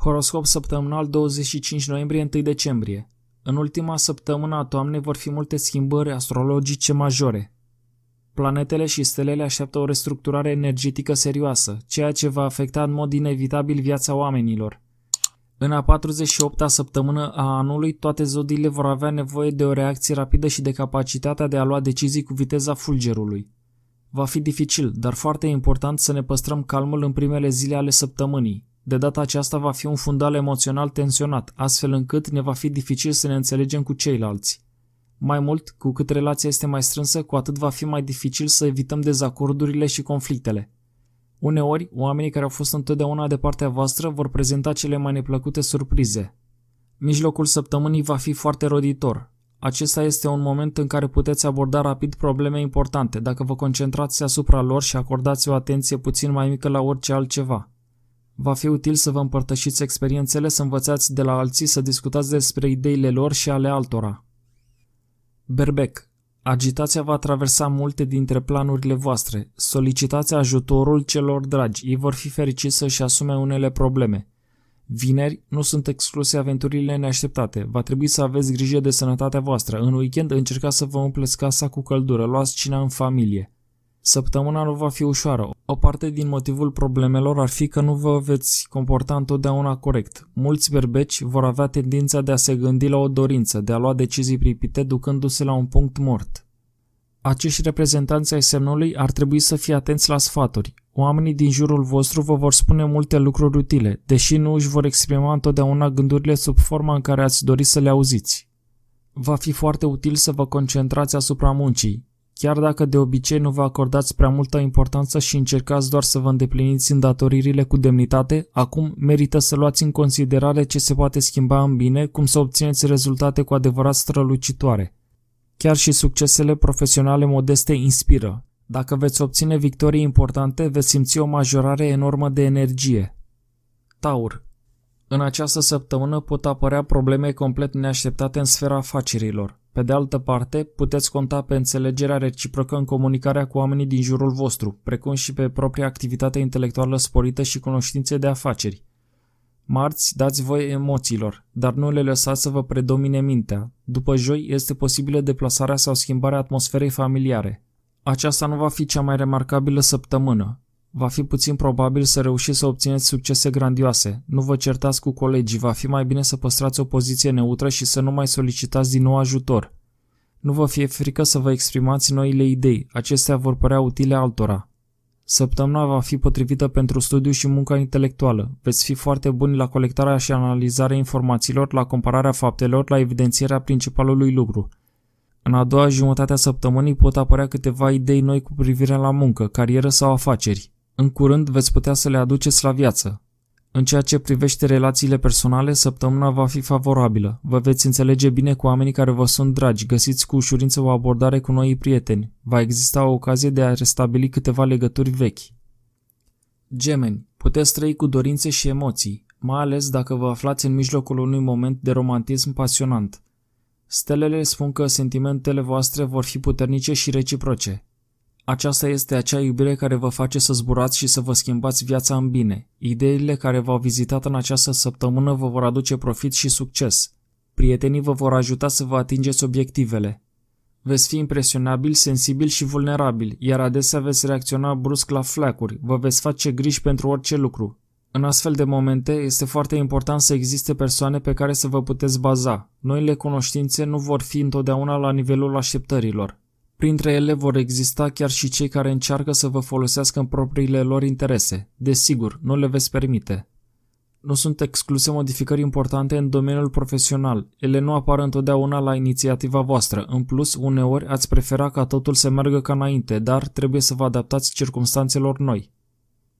Horoscop săptămânal 25 noiembrie-1 decembrie În ultima săptămână a toamnei vor fi multe schimbări astrologice majore. Planetele și stelele așteaptă o restructurare energetică serioasă, ceea ce va afecta în mod inevitabil viața oamenilor. În a 48-a săptămână a anului, toate zodiile vor avea nevoie de o reacție rapidă și de capacitatea de a lua decizii cu viteza fulgerului. Va fi dificil, dar foarte important să ne păstrăm calmul în primele zile ale săptămânii. De data aceasta va fi un fundal emoțional tensionat, astfel încât ne va fi dificil să ne înțelegem cu ceilalți. Mai mult, cu cât relația este mai strânsă, cu atât va fi mai dificil să evităm dezacordurile și conflictele. Uneori, oamenii care au fost întotdeauna de partea voastră vor prezenta cele mai neplăcute surprize. Mijlocul săptămânii va fi foarte roditor. Acesta este un moment în care puteți aborda rapid probleme importante, dacă vă concentrați asupra lor și acordați o atenție puțin mai mică la orice altceva. Va fi util să vă împărtășiți experiențele, să învățați de la alții, să discutați despre ideile lor și ale altora. Berbec. Agitația va traversa multe dintre planurile voastre. Solicitați ajutorul celor dragi. Ei vor fi fericiți să-și asume unele probleme. Vineri nu sunt excluse aventurile neașteptate. Va trebui să aveți grijă de sănătatea voastră. În weekend încercați să vă umpleți casa cu căldură, luați cina în familie. Săptămâna nu va fi ușoară. O parte din motivul problemelor ar fi că nu vă veți comporta întotdeauna corect. Mulți berbeci vor avea tendința de a se gândi la o dorință, de a lua decizii pripite ducându-se la un punct mort. Acești reprezentanți ai semnului ar trebui să fie atenți la sfaturi. Oamenii din jurul vostru vă vor spune multe lucruri utile, deși nu își vor exprima întotdeauna gândurile sub forma în care ați dori să le auziți. Va fi foarte util să vă concentrați asupra muncii, chiar dacă de obicei nu vă acordați prea multă importanță și încercați doar să vă îndepliniți îndatoririle cu demnitate, acum merită să luați în considerare ce se poate schimba în bine, cum să obțineți rezultate cu adevărat strălucitoare. Chiar și succesele profesionale modeste inspiră dacă veți obține victorii importante, veți simți o majorare enormă de energie. Taur. În această săptămână pot apărea probleme complet neașteptate în sfera afacerilor. Pe de altă parte, puteți conta pe înțelegerea reciprocă în comunicarea cu oamenii din jurul vostru, precum și pe propria activitate intelectuală sporită și cunoștințe de afaceri. Marți dați voi emoțiilor, dar nu le lăsați să vă predomine mintea. După joi este posibilă deplasarea sau schimbarea atmosferei familiare. Aceasta nu va fi cea mai remarcabilă săptămână. Va fi puțin probabil să reușiți să obțineți succese grandioase. Nu vă certați cu colegii, va fi mai bine să păstrați o poziție neutră și să nu mai solicitați din nou ajutor. Nu vă fie frică să vă exprimați noile idei, acestea vor părea utile altora. Săptămâna va fi potrivită pentru studiu și munca intelectuală. Veți fi foarte buni la colectarea și analizarea informațiilor, la compararea faptelor, la evidențierea principalului lucru – în a doua jumătate a săptămânii pot apărea câteva idei noi cu privire la muncă, carieră sau afaceri. În curând veți putea să le aduceți la viață. În ceea ce privește relațiile personale, săptămâna va fi favorabilă. Vă veți înțelege bine cu oamenii care vă sunt dragi, găsiți cu ușurință o abordare cu noi prieteni. Va exista o ocazie de a restabili câteva legături vechi. Gemeni, puteți trăi cu dorințe și emoții, mai ales dacă vă aflați în mijlocul unui moment de romantism pasionant. Stelele spun că sentimentele voastre vor fi puternice și reciproce. Aceasta este acea iubire care vă face să zburați și să vă schimbați viața în bine. Ideile care v-au vizitat în această săptămână vă vor aduce profit și succes. Prietenii vă vor ajuta să vă atingeți obiectivele. Veți fi impresionabil, sensibil și vulnerabil, iar adesea veți reacționa brusc la flacuri, vă veți face griji pentru orice lucru. În astfel de momente este foarte important să existe persoane pe care să vă puteți baza. Noile cunoștințe nu vor fi întotdeauna la nivelul așteptărilor. Printre ele vor exista chiar și cei care încearcă să vă folosească în propriile lor interese. Desigur, nu le veți permite. Nu sunt excluse modificări importante în domeniul profesional. Ele nu apar întotdeauna la inițiativa voastră. În plus, uneori ați prefera ca totul să meargă ca înainte, dar trebuie să vă adaptați circumstanțelor noi.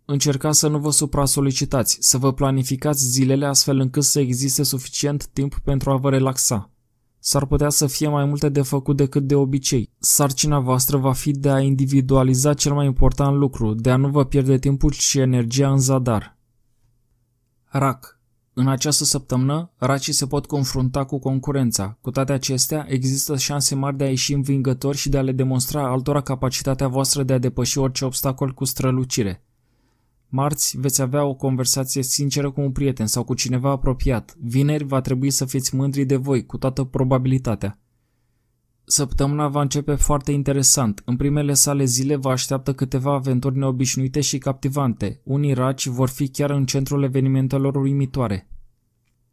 Încercați să nu vă supra-solicitați, să vă planificați zilele astfel încât să existe suficient timp pentru a vă relaxa. S-ar putea să fie mai multe de făcut decât de obicei. Sarcina voastră va fi de a individualiza cel mai important lucru, de a nu vă pierde timpul și energia în zadar. RAC În această săptămână, racii se pot confrunta cu concurența. Cu toate acestea, există șanse mari de a ieși învingători și de a le demonstra altora capacitatea voastră de a depăși orice obstacol cu strălucire. Marți veți avea o conversație sinceră cu un prieten sau cu cineva apropiat. Vineri va trebui să fiți mândri de voi, cu toată probabilitatea. Săptămâna va începe foarte interesant. În primele sale zile vă așteaptă câteva aventuri neobișnuite și captivante. Unii raci vor fi chiar în centrul evenimentelor uimitoare.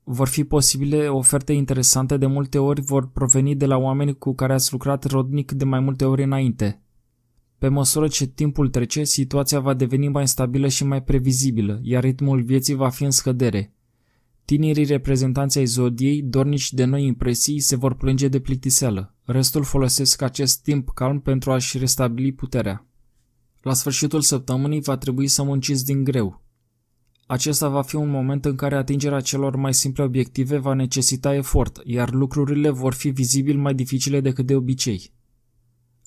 Vor fi posibile oferte interesante, de multe ori vor proveni de la oameni cu care ați lucrat rodnic de mai multe ori înainte. Pe măsură ce timpul trece, situația va deveni mai stabilă și mai previzibilă, iar ritmul vieții va fi în scădere. Tinerii reprezentanți ai zodiei, dornici de noi impresii, se vor plânge de plictiseală. Restul folosesc acest timp calm pentru a-și restabili puterea. La sfârșitul săptămânii va trebui să munciți din greu. Acesta va fi un moment în care atingerea celor mai simple obiective va necesita efort, iar lucrurile vor fi vizibil mai dificile decât de obicei.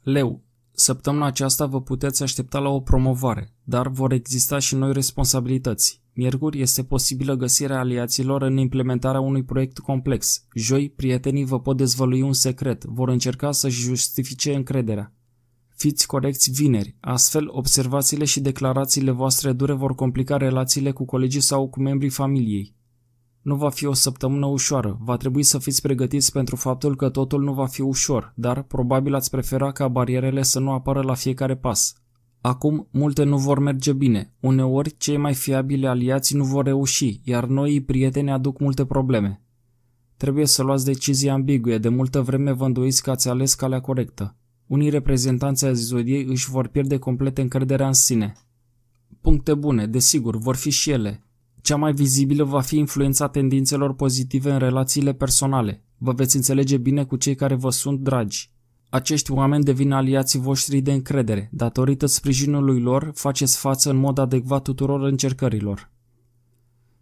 Leu, Săptămâna aceasta vă puteți aștepta la o promovare, dar vor exista și noi responsabilități. Miercuri este posibilă găsirea aliaților în implementarea unui proiect complex. Joi, prietenii vă pot dezvălui un secret, vor încerca să-și justifice încrederea. Fiți corecți vineri, astfel observațiile și declarațiile voastre dure vor complica relațiile cu colegii sau cu membrii familiei. Nu va fi o săptămână ușoară, va trebui să fiți pregătiți pentru faptul că totul nu va fi ușor, dar probabil ați prefera ca barierele să nu apară la fiecare pas. Acum, multe nu vor merge bine, uneori cei mai fiabili aliați nu vor reuși, iar noii prieteni aduc multe probleme. Trebuie să luați decizii ambigue, de multă vreme vă îndoiți că ați ales calea corectă. Unii reprezentanți ai zodiei își vor pierde complet încrederea în sine. Puncte bune, desigur, vor fi și ele, cea mai vizibilă va fi influența tendințelor pozitive în relațiile personale. Vă veți înțelege bine cu cei care vă sunt dragi. Acești oameni devin aliații voștri de încredere. Datorită sprijinului lor, faceți față în mod adecvat tuturor încercărilor.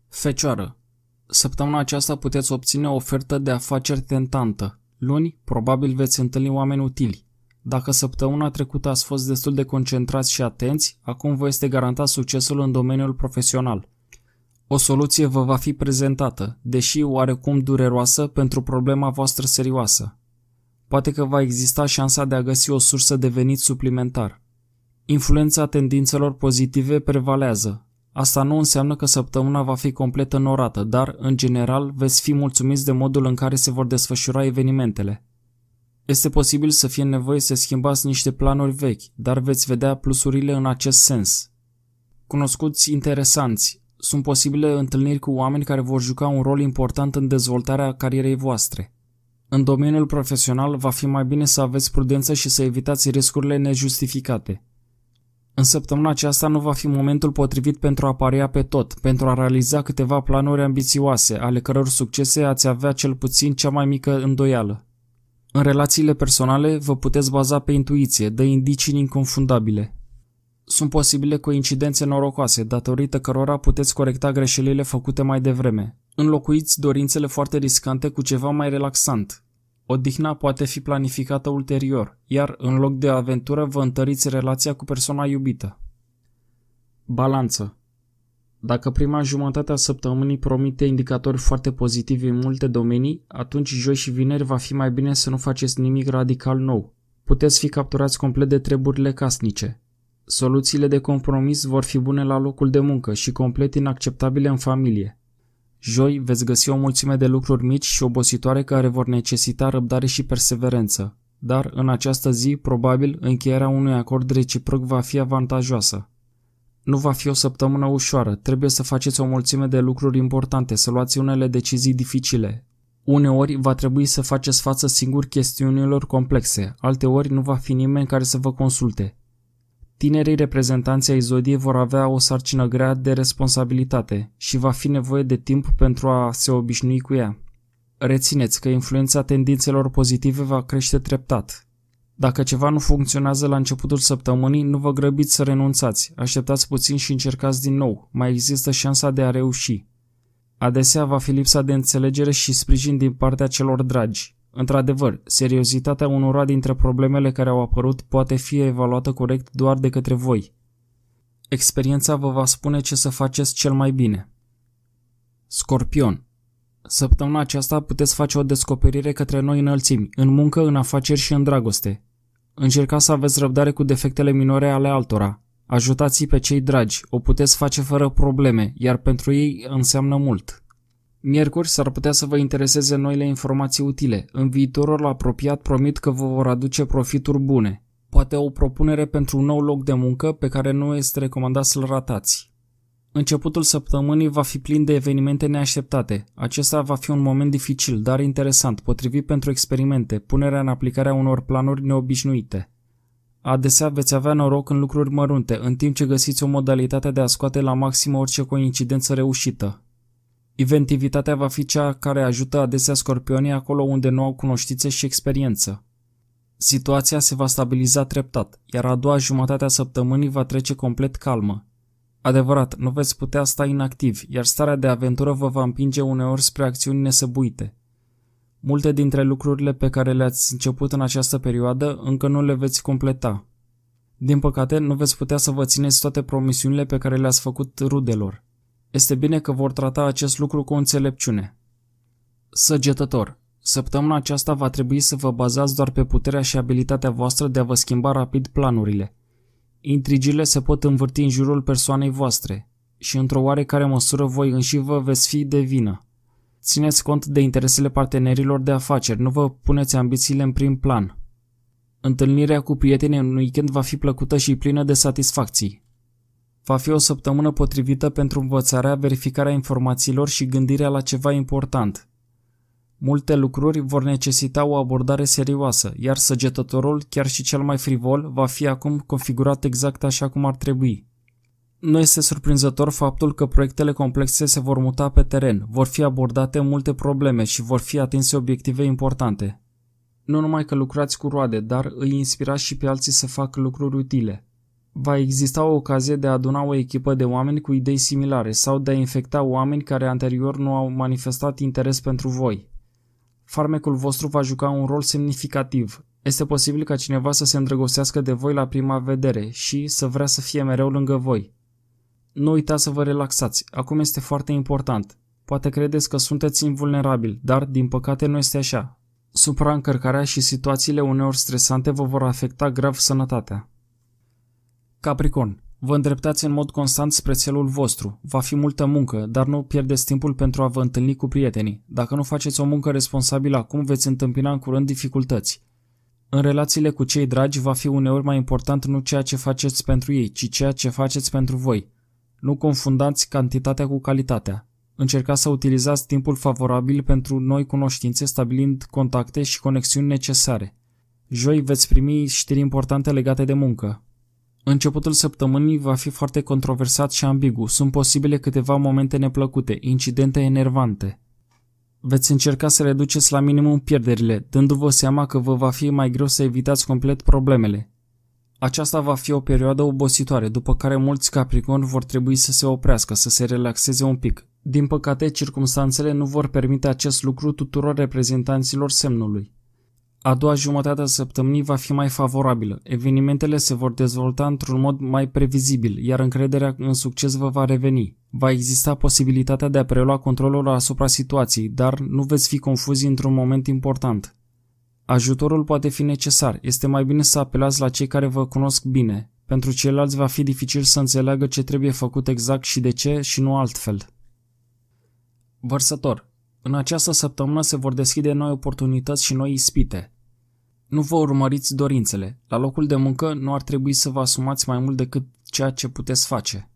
Fecioară. Săptămâna aceasta puteți obține o ofertă de afaceri tentantă. Luni, probabil veți întâlni oameni utili. Dacă săptămâna trecută ați fost destul de concentrați și atenți, acum vă este garantat succesul în domeniul profesional. O soluție vă va fi prezentată, deși oarecum dureroasă pentru problema voastră serioasă. Poate că va exista șansa de a găsi o sursă de venit suplimentar. Influența tendințelor pozitive prevalează. Asta nu înseamnă că săptămâna va fi complet înorată, dar, în general, veți fi mulțumiți de modul în care se vor desfășura evenimentele. Este posibil să fie nevoie să schimbați niște planuri vechi, dar veți vedea plusurile în acest sens. Cunoscuți interesanți, sunt posibile întâlniri cu oameni care vor juca un rol important în dezvoltarea carierei voastre. În domeniul profesional va fi mai bine să aveți prudență și să evitați riscurile nejustificate. În săptămâna aceasta nu va fi momentul potrivit pentru a paria pe tot, pentru a realiza câteva planuri ambițioase, ale căror succese ați avea cel puțin cea mai mică îndoială. În relațiile personale vă puteți baza pe intuiție, de indicii inconfundabile. Sunt posibile coincidențe norocoase, datorită cărora puteți corecta greșelile făcute mai devreme. Înlocuiți dorințele foarte riscante cu ceva mai relaxant. Odihna poate fi planificată ulterior, iar în loc de aventură vă întăriți relația cu persoana iubită. Balanță dacă prima jumătate a săptămânii promite indicatori foarte pozitivi în multe domenii, atunci joi și vineri va fi mai bine să nu faceți nimic radical nou. Puteți fi capturați complet de treburile casnice. Soluțiile de compromis vor fi bune la locul de muncă și complet inacceptabile în familie. Joi veți găsi o mulțime de lucruri mici și obositoare care vor necesita răbdare și perseverență, dar în această zi, probabil, încheierea unui acord reciproc va fi avantajoasă. Nu va fi o săptămână ușoară, trebuie să faceți o mulțime de lucruri importante, să luați unele decizii dificile. Uneori va trebui să faceți față singur chestiunilor complexe, alteori nu va fi nimeni care să vă consulte. Tinerii reprezentanții ai zodiei vor avea o sarcină grea de responsabilitate și va fi nevoie de timp pentru a se obișnui cu ea. Rețineți că influența tendințelor pozitive va crește treptat. Dacă ceva nu funcționează la începutul săptămânii, nu vă grăbiți să renunțați, așteptați puțin și încercați din nou, mai există șansa de a reuși. Adesea va fi lipsa de înțelegere și sprijin din partea celor dragi. Într-adevăr, seriozitatea unora dintre problemele care au apărut poate fi evaluată corect doar de către voi. Experiența vă va spune ce să faceți cel mai bine. Scorpion Săptămâna aceasta puteți face o descoperire către noi înălțimi, în muncă, în afaceri și în dragoste. Încercați să aveți răbdare cu defectele minore ale altora. Ajutați-i pe cei dragi, o puteți face fără probleme, iar pentru ei înseamnă mult. Miercuri s-ar putea să vă intereseze noile informații utile. În viitorul apropiat promit că vă vor aduce profituri bune. Poate o propunere pentru un nou loc de muncă pe care nu este recomandat să-l ratați. Începutul săptămânii va fi plin de evenimente neașteptate. Acesta va fi un moment dificil, dar interesant, potrivit pentru experimente, punerea în aplicare a unor planuri neobișnuite. Adesea veți avea noroc în lucruri mărunte, în timp ce găsiți o modalitate de a scoate la maxim orice coincidență reușită. Inventivitatea va fi cea care ajută adesea scorpionii acolo unde nu au cunoștințe și experiență. Situația se va stabiliza treptat, iar a doua jumătate a săptămânii va trece complet calmă. Adevărat, nu veți putea sta inactiv, iar starea de aventură vă va împinge uneori spre acțiuni nesăbuite. Multe dintre lucrurile pe care le-ați început în această perioadă încă nu le veți completa. Din păcate, nu veți putea să vă țineți toate promisiunile pe care le-ați făcut rudelor. Este bine că vor trata acest lucru cu înțelepciune. Săgetător. Săptămâna aceasta va trebui să vă bazați doar pe puterea și abilitatea voastră de a vă schimba rapid planurile. Intrigile se pot învârti în jurul persoanei voastre și într-o oarecare măsură voi înși vă veți fi de vină. Țineți cont de interesele partenerilor de afaceri, nu vă puneți ambițiile în prim plan. Întâlnirea cu prietenii în weekend va fi plăcută și plină de satisfacții. Va fi o săptămână potrivită pentru învățarea, verificarea informațiilor și gândirea la ceva important. Multe lucruri vor necesita o abordare serioasă, iar săgetătorul, chiar și cel mai frivol, va fi acum configurat exact așa cum ar trebui. Nu este surprinzător faptul că proiectele complexe se vor muta pe teren, vor fi abordate multe probleme și vor fi atinse obiective importante. Nu numai că lucrați cu roade, dar îi inspirați și pe alții să facă lucruri utile va exista o ocazie de a aduna o echipă de oameni cu idei similare sau de a infecta oameni care anterior nu au manifestat interes pentru voi. Farmecul vostru va juca un rol semnificativ. Este posibil ca cineva să se îndrăgostească de voi la prima vedere și să vrea să fie mereu lângă voi. Nu uitați să vă relaxați, acum este foarte important. Poate credeți că sunteți invulnerabil, dar din păcate nu este așa. Supraîncărcarea și situațiile uneori stresante vă vor afecta grav sănătatea. Capricorn, vă îndreptați în mod constant spre celul vostru. Va fi multă muncă, dar nu pierdeți timpul pentru a vă întâlni cu prietenii. Dacă nu faceți o muncă responsabilă acum, veți întâmpina în curând dificultăți. În relațiile cu cei dragi va fi uneori mai important nu ceea ce faceți pentru ei, ci ceea ce faceți pentru voi. Nu confundați cantitatea cu calitatea. Încercați să utilizați timpul favorabil pentru noi cunoștințe, stabilind contacte și conexiuni necesare. Joi veți primi știri importante legate de muncă. Începutul săptămânii va fi foarte controversat și ambigu. Sunt posibile câteva momente neplăcute, incidente enervante. Veți încerca să reduceți la minimum pierderile, dându-vă seama că vă va fi mai greu să evitați complet problemele. Aceasta va fi o perioadă obositoare, după care mulți capricorni vor trebui să se oprească, să se relaxeze un pic. Din păcate, circumstanțele nu vor permite acest lucru tuturor reprezentanților semnului. A doua jumătate a săptămânii va fi mai favorabilă, evenimentele se vor dezvolta într-un mod mai previzibil, iar încrederea în succes vă va reveni. Va exista posibilitatea de a prelua controlul asupra situației, dar nu veți fi confuzi într-un moment important. Ajutorul poate fi necesar, este mai bine să apelați la cei care vă cunosc bine. Pentru ceilalți va fi dificil să înțeleagă ce trebuie făcut exact și de ce și nu altfel. Vărsător în această săptămână se vor deschide noi oportunități și noi ispite. Nu vă urmăriți dorințele. La locul de muncă nu ar trebui să vă asumați mai mult decât ceea ce puteți face.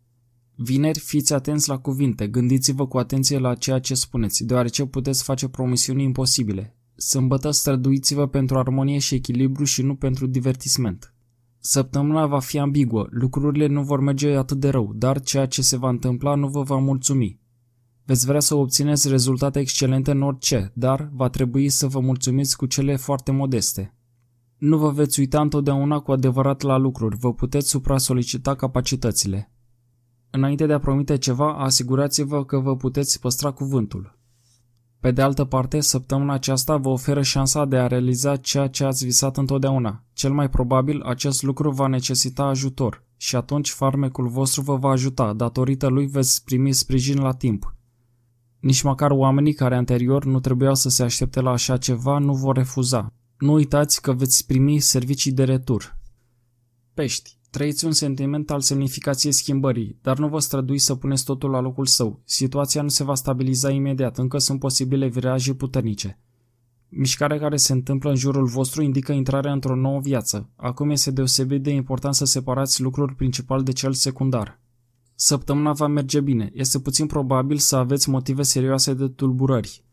Vineri fiți atenți la cuvinte, gândiți-vă cu atenție la ceea ce spuneți, deoarece puteți face promisiuni imposibile. Sâmbătă străduiți-vă pentru armonie și echilibru și nu pentru divertisment. Săptămâna va fi ambiguă, lucrurile nu vor merge atât de rău, dar ceea ce se va întâmpla nu vă va mulțumi. Veți vrea să obțineți rezultate excelente în orice, dar va trebui să vă mulțumiți cu cele foarte modeste. Nu vă veți uita întotdeauna cu adevărat la lucruri, vă puteți supra-solicita capacitățile. Înainte de a promite ceva, asigurați-vă că vă puteți păstra cuvântul. Pe de altă parte, săptămâna aceasta vă oferă șansa de a realiza ceea ce ați visat întotdeauna. Cel mai probabil, acest lucru va necesita ajutor și atunci farmecul vostru vă va ajuta, datorită lui veți primi sprijin la timp. Nici măcar oamenii care anterior nu trebuiau să se aștepte la așa ceva nu vor refuza, nu uitați că veți primi servicii de retur. Pești. Trăiți un sentiment al semnificației schimbării, dar nu vă străduiți să puneți totul la locul său. Situația nu se va stabiliza imediat, încă sunt posibile viraje puternice. Mișcarea care se întâmplă în jurul vostru indică intrarea într-o nouă viață. Acum este deosebit de important să separați lucrul principal de cel secundar. Săptămâna va merge bine. Este puțin probabil să aveți motive serioase de tulburări.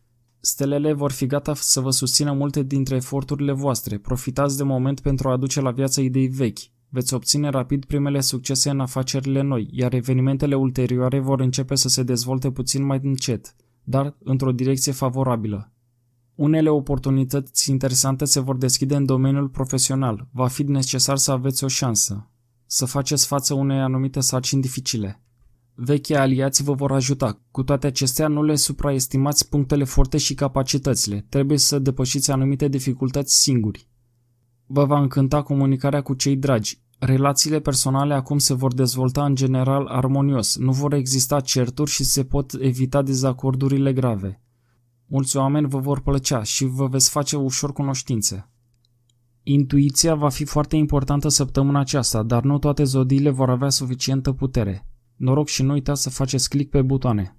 Stelele vor fi gata să vă susțină multe dintre eforturile voastre. Profitați de moment pentru a aduce la viață idei vechi. Veți obține rapid primele succese în afacerile noi, iar evenimentele ulterioare vor începe să se dezvolte puțin mai încet, dar într-o direcție favorabilă. Unele oportunități interesante se vor deschide în domeniul profesional. Va fi necesar să aveți o șansă, să faceți față unei anumite sarcini dificile. Vechii aliați vă vor ajuta. Cu toate acestea, nu le supraestimați punctele forte și capacitățile. Trebuie să depășiți anumite dificultăți singuri. Vă va încânta comunicarea cu cei dragi. Relațiile personale acum se vor dezvolta în general armonios, nu vor exista certuri și se pot evita dezacordurile grave. Mulți oameni vă vor plăcea și vă veți face ușor cunoștințe. Intuiția va fi foarte importantă săptămâna aceasta, dar nu toate zodiile vor avea suficientă putere. Noroc și nu uitați să faceți click pe butoane.